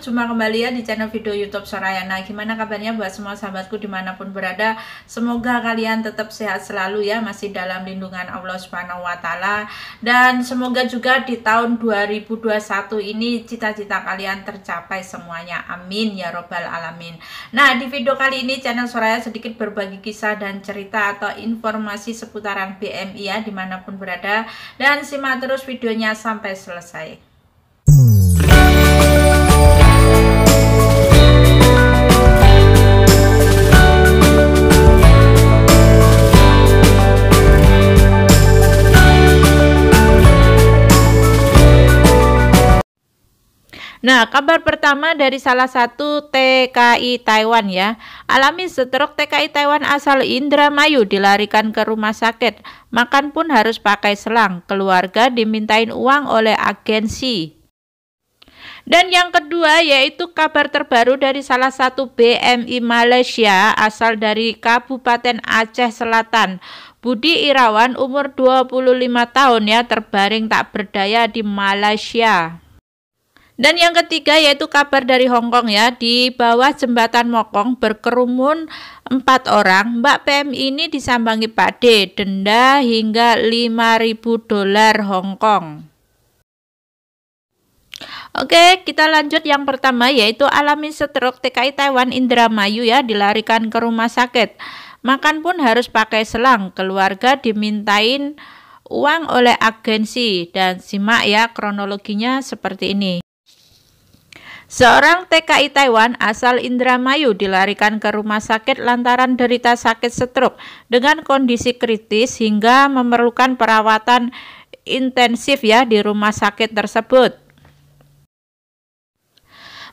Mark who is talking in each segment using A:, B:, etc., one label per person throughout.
A: berjumpa kembali ya di channel video youtube Soraya. Nah, Gimana kabarnya buat semua sahabatku dimanapun berada Semoga kalian tetap sehat selalu ya Masih dalam lindungan Allah subhanahu wa ta'ala Dan semoga juga di tahun 2021 ini Cita-cita kalian tercapai semuanya Amin ya robbal alamin Nah di video kali ini channel Soraya sedikit berbagi kisah dan cerita Atau informasi seputaran BMI ya dimanapun berada Dan simak terus videonya sampai selesai Nah, kabar pertama dari salah satu TKI Taiwan ya. Alami stroke TKI Taiwan asal Indramayu dilarikan ke rumah sakit. Makan pun harus pakai selang. Keluarga dimintain uang oleh agensi. Dan yang kedua yaitu kabar terbaru dari salah satu BMI Malaysia asal dari Kabupaten Aceh Selatan. Budi Irawan umur 25 tahun ya terbaring tak berdaya di Malaysia. Dan yang ketiga yaitu kabar dari Hong Kong ya, di bawah jembatan Mokong berkerumun empat orang. Mbak PM ini disambangi Pak D, denda hingga 5000 dolar Hong Kong. Oke, kita lanjut yang pertama yaitu alami stroke TKI Taiwan Indramayu ya dilarikan ke rumah sakit. Makan pun harus pakai selang. Keluarga dimintain uang oleh agensi dan simak ya kronologinya seperti ini. Seorang TKI Taiwan asal Indramayu dilarikan ke rumah sakit lantaran derita sakit stroke dengan kondisi kritis hingga memerlukan perawatan intensif ya di rumah sakit tersebut.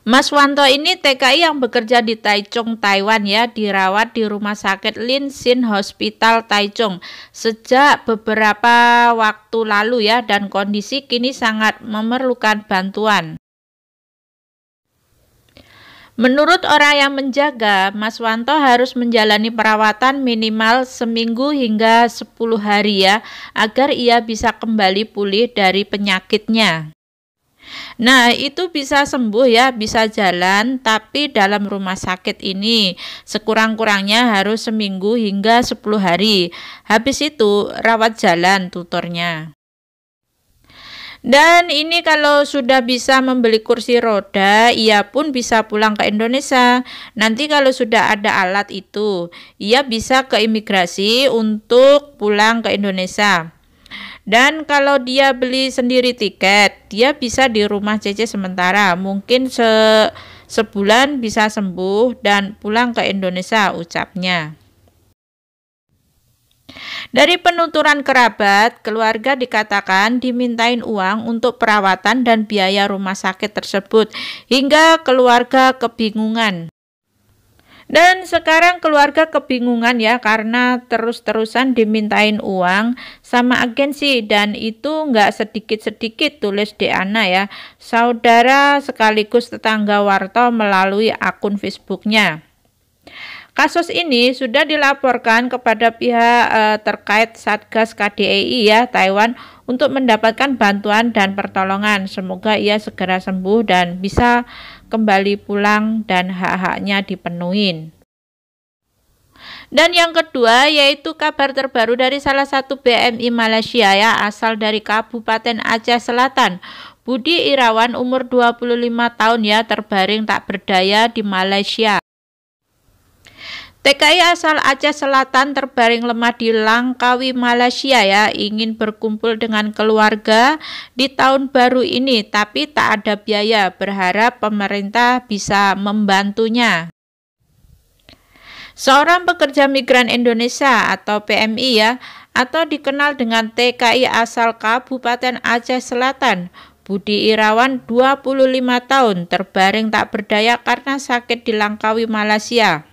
A: Mas Wanto ini TKI yang bekerja di Taichung, Taiwan ya, dirawat di rumah sakit Lin Sin Hospital Taichung sejak beberapa waktu lalu ya dan kondisi kini sangat memerlukan bantuan. Menurut orang yang menjaga, Mas Wanto harus menjalani perawatan minimal seminggu hingga 10 hari ya, agar ia bisa kembali pulih dari penyakitnya. Nah, itu bisa sembuh ya, bisa jalan, tapi dalam rumah sakit ini sekurang-kurangnya harus seminggu hingga 10 hari. Habis itu rawat jalan tutornya. Dan ini kalau sudah bisa membeli kursi roda, ia pun bisa pulang ke Indonesia. Nanti kalau sudah ada alat itu, ia bisa ke imigrasi untuk pulang ke Indonesia. Dan kalau dia beli sendiri tiket, dia bisa di rumah Cece sementara, mungkin se sebulan bisa sembuh dan pulang ke Indonesia ucapnya. Dari penuturan kerabat, keluarga dikatakan dimintain uang untuk perawatan dan biaya rumah sakit tersebut, hingga keluarga kebingungan. Dan sekarang keluarga kebingungan ya karena terus-terusan dimintain uang sama agensi dan itu nggak sedikit-sedikit tulis Deana ya. Saudara sekaligus tetangga Warto melalui akun Facebooknya. Kasus ini sudah dilaporkan kepada pihak eh, terkait Satgas KDI ya Taiwan untuk mendapatkan bantuan dan pertolongan. Semoga ia segera sembuh dan bisa kembali pulang dan hak-haknya dipenuhin. Dan yang kedua yaitu kabar terbaru dari salah satu BMI Malaysia ya asal dari Kabupaten Aceh Selatan. Budi Irawan umur 25 tahun ya terbaring tak berdaya di Malaysia. TKI asal Aceh Selatan terbaring lemah di Langkawi, Malaysia ya, ingin berkumpul dengan keluarga di tahun baru ini tapi tak ada biaya, berharap pemerintah bisa membantunya. Seorang pekerja migran Indonesia atau PMI ya, atau dikenal dengan TKI asal Kabupaten Aceh Selatan, Budi Irawan 25 tahun terbaring tak berdaya karena sakit di Langkawi, Malaysia.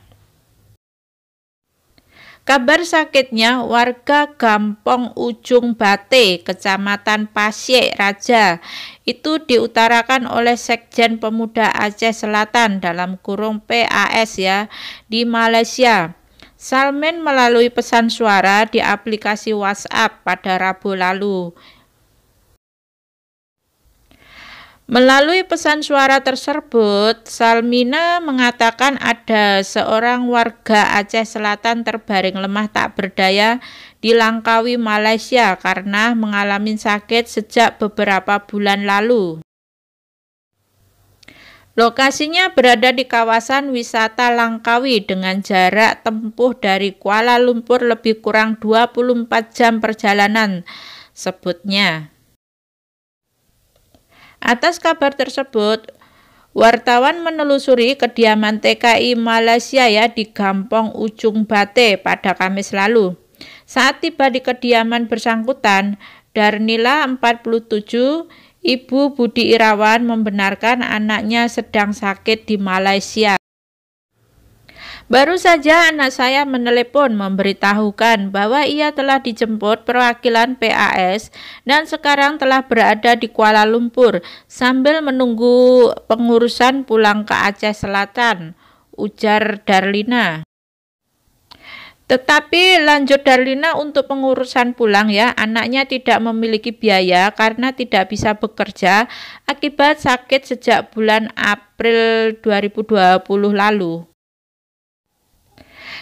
A: Kabar sakitnya warga Gampong Ujung Bate, Kecamatan Pasiek Raja, itu diutarakan oleh Sekjen Pemuda Aceh Selatan dalam kurung PAS ya di Malaysia. Salmen melalui pesan suara di aplikasi WhatsApp pada Rabu lalu. Melalui pesan suara tersebut, Salmina mengatakan ada seorang warga Aceh Selatan terbaring lemah tak berdaya di Langkawi, Malaysia karena mengalami sakit sejak beberapa bulan lalu. Lokasinya berada di kawasan wisata Langkawi dengan jarak tempuh dari Kuala Lumpur lebih kurang 24 jam perjalanan, sebutnya. Atas kabar tersebut, wartawan menelusuri kediaman TKI Malaysia ya di Gampong Ujung Bate pada Kamis lalu. Saat tiba di kediaman bersangkutan, Darnila 47, Ibu Budi Irawan membenarkan anaknya sedang sakit di Malaysia. Baru saja anak saya menelepon memberitahukan bahwa ia telah dijemput perwakilan PAS dan sekarang telah berada di Kuala Lumpur sambil menunggu pengurusan pulang ke Aceh Selatan, ujar Darlina. Tetapi lanjut Darlina untuk pengurusan pulang ya, anaknya tidak memiliki biaya karena tidak bisa bekerja akibat sakit sejak bulan April 2020 lalu.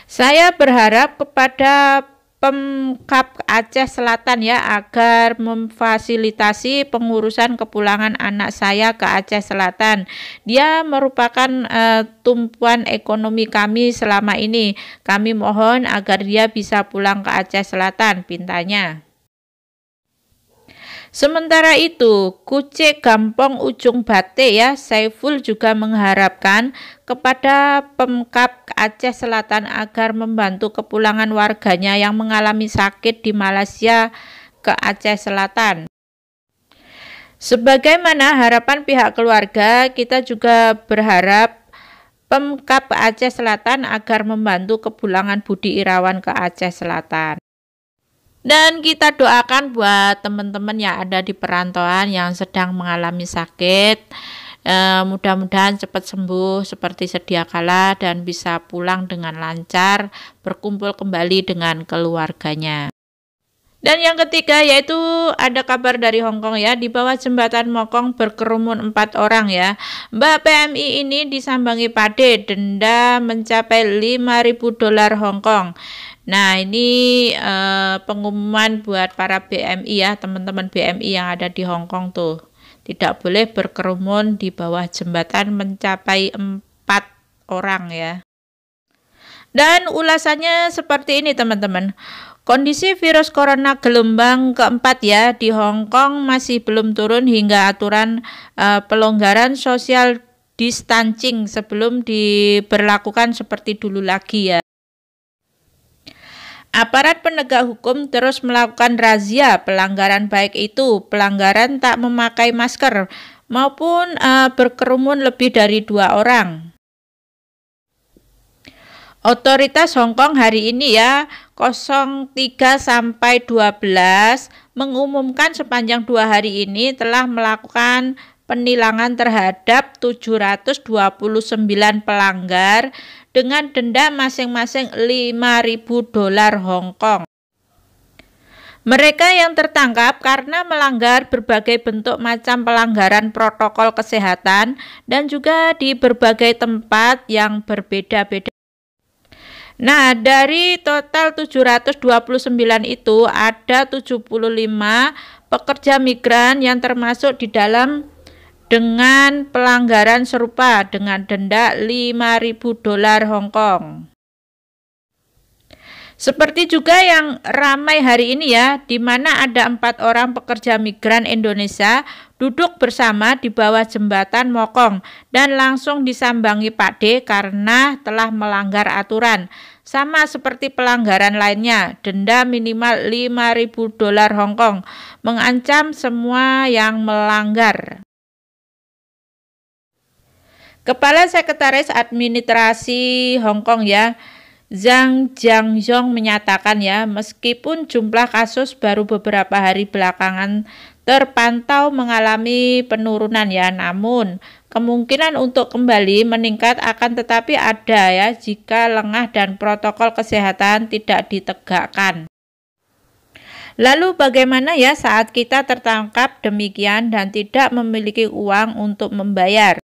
A: Saya berharap kepada Pemkap Aceh Selatan ya agar memfasilitasi pengurusan kepulangan anak saya ke Aceh Selatan. Dia merupakan uh, tumpuan ekonomi kami selama ini. Kami mohon agar dia bisa pulang ke Aceh Selatan, pintanya. Sementara itu, Kucek Gampong Ujung Bate ya, Saiful juga mengharapkan kepada Pemkap Aceh Selatan agar membantu kepulangan warganya yang mengalami sakit di Malaysia ke Aceh Selatan. Sebagaimana harapan pihak keluarga, kita juga berharap Pemkap Aceh Selatan agar membantu kepulangan Budi Irawan ke Aceh Selatan. Dan kita doakan buat teman-teman yang ada di perantauan yang sedang mengalami sakit. E, Mudah-mudahan cepat sembuh seperti sedia kala dan bisa pulang dengan lancar, berkumpul kembali dengan keluarganya. Dan yang ketiga yaitu ada kabar dari Hong Kong ya, di bawah jembatan Mokong berkerumun empat orang ya. Mbak PMI ini disambangi pade denda mencapai 5.000 dolar Hong Nah, ini eh, pengumuman buat para BMI ya, teman-teman BMI yang ada di Hong Kong tuh. Tidak boleh berkerumun di bawah jembatan mencapai empat orang ya. Dan ulasannya seperti ini teman-teman. Kondisi virus corona gelombang keempat ya di Hong Kong masih belum turun hingga aturan uh, pelonggaran sosial distancing sebelum diberlakukan seperti dulu lagi ya. Aparat penegak hukum terus melakukan razia pelanggaran baik itu pelanggaran tak memakai masker maupun uh, berkerumun lebih dari dua orang. Otoritas Hong Kong hari ini ya 03 sampai 12 mengumumkan sepanjang dua hari ini telah melakukan penilangan terhadap 729 pelanggar dengan denda masing-masing 5.000 dolar Hong Kong. Mereka yang tertangkap karena melanggar berbagai bentuk macam pelanggaran protokol kesehatan dan juga di berbagai tempat yang berbeda-beda. Nah, dari total 729 itu ada 75 pekerja migran yang termasuk di dalam dengan pelanggaran serupa dengan denda 5.000 dolar Hong Kong. Seperti juga yang ramai hari ini ya, di mana ada empat orang pekerja migran Indonesia duduk bersama di bawah jembatan Mokong dan langsung disambangi Pak D karena telah melanggar aturan. Sama seperti pelanggaran lainnya, denda minimal 5.000 dolar Hong Kong mengancam semua yang melanggar. Kepala Sekretaris Administrasi Hong Kong ya, Zhang Jiangzhong menyatakan ya, meskipun jumlah kasus baru beberapa hari belakangan terpantau mengalami penurunan ya, namun kemungkinan untuk kembali meningkat akan tetapi ada ya jika lengah dan protokol kesehatan tidak ditegakkan. Lalu bagaimana ya saat kita tertangkap demikian dan tidak memiliki uang untuk membayar?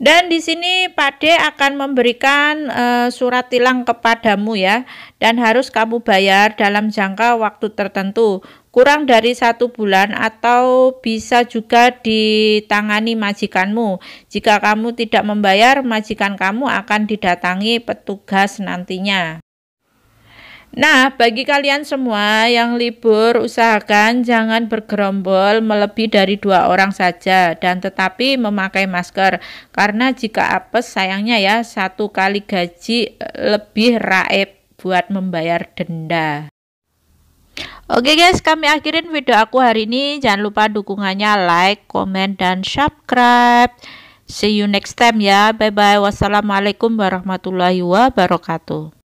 A: Dan di sini Pakde akan memberikan e, surat tilang kepadamu ya dan harus kamu bayar dalam jangka waktu tertentu kurang dari satu bulan atau bisa juga ditangani majikanmu. Jika kamu tidak membayar, majikan kamu akan didatangi petugas nantinya. Nah, bagi kalian semua yang libur, usahakan jangan bergerombol melebihi dari dua orang saja dan tetapi memakai masker. Karena jika apes, sayangnya ya satu kali gaji eh, lebih raib buat membayar denda. Oke guys, kami akhirin video aku hari ini. Jangan lupa dukungannya like, komen, dan subscribe. See you next time ya. Bye-bye. Wassalamualaikum warahmatullahi wabarakatuh.